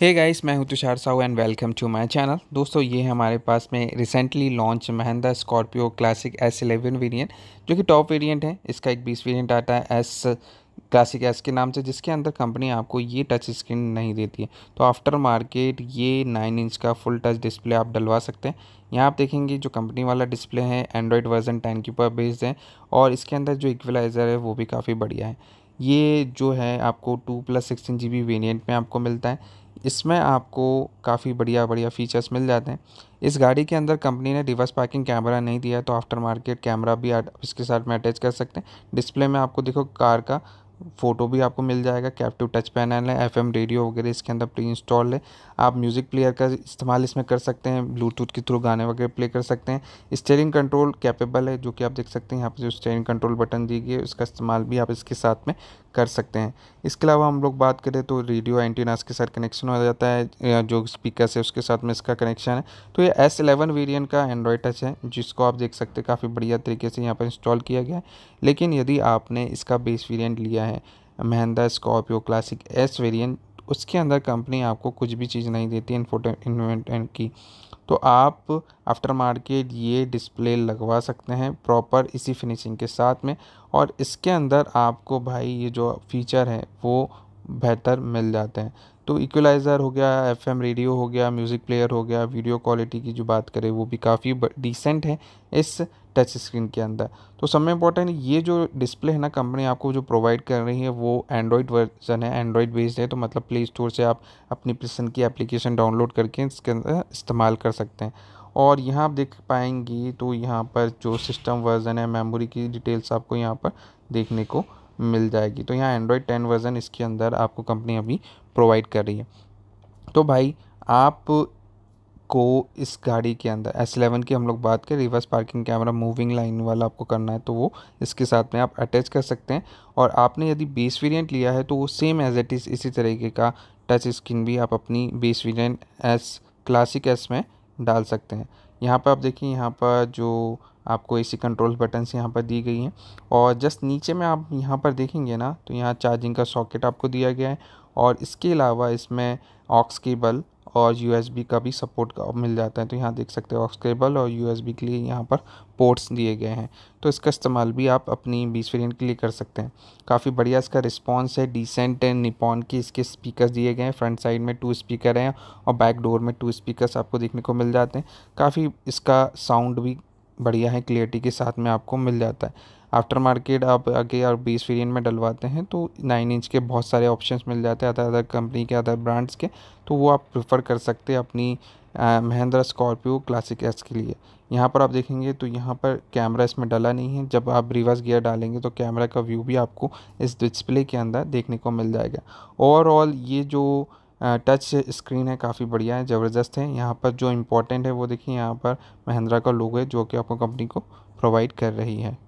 हे guys मैं हूं Tushar Sahu and welcome to my channel दोस्तों ये हमारे पास में recently launch Mahindra Scorpio classic S eleven variant जो कि टॉप वेरिएंट है इसका एक बीस वेरिएंट आता है एस क्लासिक एस के नाम से जिसके अंदर कंपनी आपको ये टच स्क्रीन नहीं देती है तो आफ्टर मार्केट ये नाइन इंच का फुल टच डिस्प्ले आप डलवा सकते हैं यहाँ आप देखेंगे जो कंपनी वाला डिस्प्ले है एंड्रॉयड वर्जन टेन के ऊपर बेस्ड है और इसके अंदर जो इक्वलाइज़र है वो भी काफ़ी बढ़िया है ये जो है आपको two plus sixteen G B variant में आपको मिलता है इसमें आपको काफ़ी बढ़िया बढ़िया फ़ीचर्स मिल जाते हैं इस गाड़ी के अंदर कंपनी ने रिवर्स पार्किंग कैमरा नहीं दिया तो आफ्टर मार्केट कैमरा भी इसके साथ में अटैच कर सकते हैं डिस्प्ले में आपको देखो कार का फ़ोटो भी आपको मिल जाएगा कैप्टिव टच पैनल है एफएम रेडियो वगैरह इसके अंदर प्री इंस्टॉल है आप म्यूज़िक प्लेयर का इस्तेमाल इसमें कर सकते हैं ब्लूटूथ के थ्रू गाने वगैरह प्ले कर सकते हैं स्टेयरिंग कंट्रोल कैपेबल है जो कि आप देख सकते हैं यहाँ पर जो स्टेयरिंग कंट्रोल बटन दी गई है उसका इस्तेमाल भी आप इसके साथ में कर सकते हैं इसके अलावा हम लोग बात करें तो रेडियो एंटीनास के साथ कनेक्शन हो जाता है जो स्पीकर है उसके साथ में इसका कनेक्शन है तो ये एस एलेवन वेरियंट का एंड्रॉयड टच है जिसको आप देख सकते हैं काफ़ी बढ़िया तरीके से यहाँ पर इंस्टॉल किया गया लेकिन यदि आपने इसका बेस वेरियंट लिया है Mahindra Scorpio classic S variant उसके अंदर कंपनी आपको कुछ भी चीज़ नहीं देती इन्वेंट की तो आप आफ्टर मार्केट ये डिस्प्ले लगवा सकते हैं प्रॉपर इसी फिनिशिंग के साथ में और इसके अंदर आपको भाई ये जो फीचर है वो बेहतर मिल जाते हैं तो इक्वलाइज़र हो गया एफएम रेडियो हो गया म्यूज़िक प्लेयर हो गया वीडियो क्वालिटी की जो बात करें वो भी काफ़ी डिसेंट है इस टच स्क्रीन के अंदर तो सब में इंपॉर्टेंट ये जो डिस्प्ले है ना कंपनी आपको जो प्रोवाइड कर रही है वो एंड्रॉयड वर्जन है एंड्रॉयड बेस्ड है तो मतलब प्ले स्टोर से आप अपनी पसंद की एप्लीकेशन डाउनलोड करके इसके अंदर इस्तेमाल कर सकते हैं और यहाँ आप देख पाएंगे तो यहाँ पर जो सिस्टम वर्जन है मेमोरी की डिटेल्स आपको यहाँ पर देखने को मिल जाएगी तो यहाँ एंड्रॉयड टेन वर्ज़न इसके अंदर आपको कंपनी अभी प्रोवाइड कर रही है तो भाई आप को इस गाड़ी के अंदर एस एलेवन की हम लोग बात करें reverse parking camera moving line वाला आपको करना है तो वो इसके साथ में आप अटैच कर सकते हैं और आपने यदि बेस वेरिएंट लिया है तो वो सेम एज इट इज़ इसी तरीके का टच स्क्रीन भी आप अपनी base variant S classic S में डाल सकते हैं यहाँ पर आप देखिए यहाँ पर जो आपको ए_सी कंट्रोल बटन्स यहाँ पर दी गई हैं और जस्ट नीचे में आप यहाँ पर देखेंगे ना तो यहाँ चार्जिंग का सॉकेट आपको दिया गया है और इसके अलावा इसमें ऑक्स केबल और यू का भी सपोर्ट मिल जाता है तो यहाँ देख सकते हो ऑक्स केबल और यू के लिए यहाँ पर पोर्ट्स दिए गए हैं तो इसका इस्तेमाल भी आप अपनी बीस वेरियंट के लिए कर सकते हैं काफ़ी बढ़िया इसका रिस्पॉन्स है डिसेंट है निपॉन के इसके स्पीकर्स दिए गए हैं फ्रंट साइड में टू स्पीकर हैं और बैक डोर में टू स्पीकर्स आपको देखने को मिल जाते हैं काफ़ी इसका साउंड भी बढ़िया है क्लियरिटी के साथ में आपको मिल जाता है आफ्टर मार्केट आप आगे आप बीस वेरियंट में डलवाते हैं तो नाइन इंच के बहुत सारे ऑप्शंस मिल जाते हैं अदर अदर कंपनी के अदर ब्रांड्स के तो वो आप प्रेफर कर सकते हैं अपनी महिंद्रा स्कॉर्पियो क्लासिक एस के लिए यहाँ पर आप देखेंगे तो यहाँ पर कैमरा इसमें डला नहीं है जब आप रिवर्स गियर डालेंगे तो कैमरा का व्यू भी आपको इस डिस्प्ले के अंदर देखने को मिल जाएगा ओवरऑल ये जो टच स्क्रीन है काफ़ी बढ़िया है ज़बरदस्त है यहाँ पर जो इम्पोर्टेंट है वो देखिए यहाँ पर महिंद्रा का लोगो है जो कि आपको कंपनी को प्रोवाइड कर रही है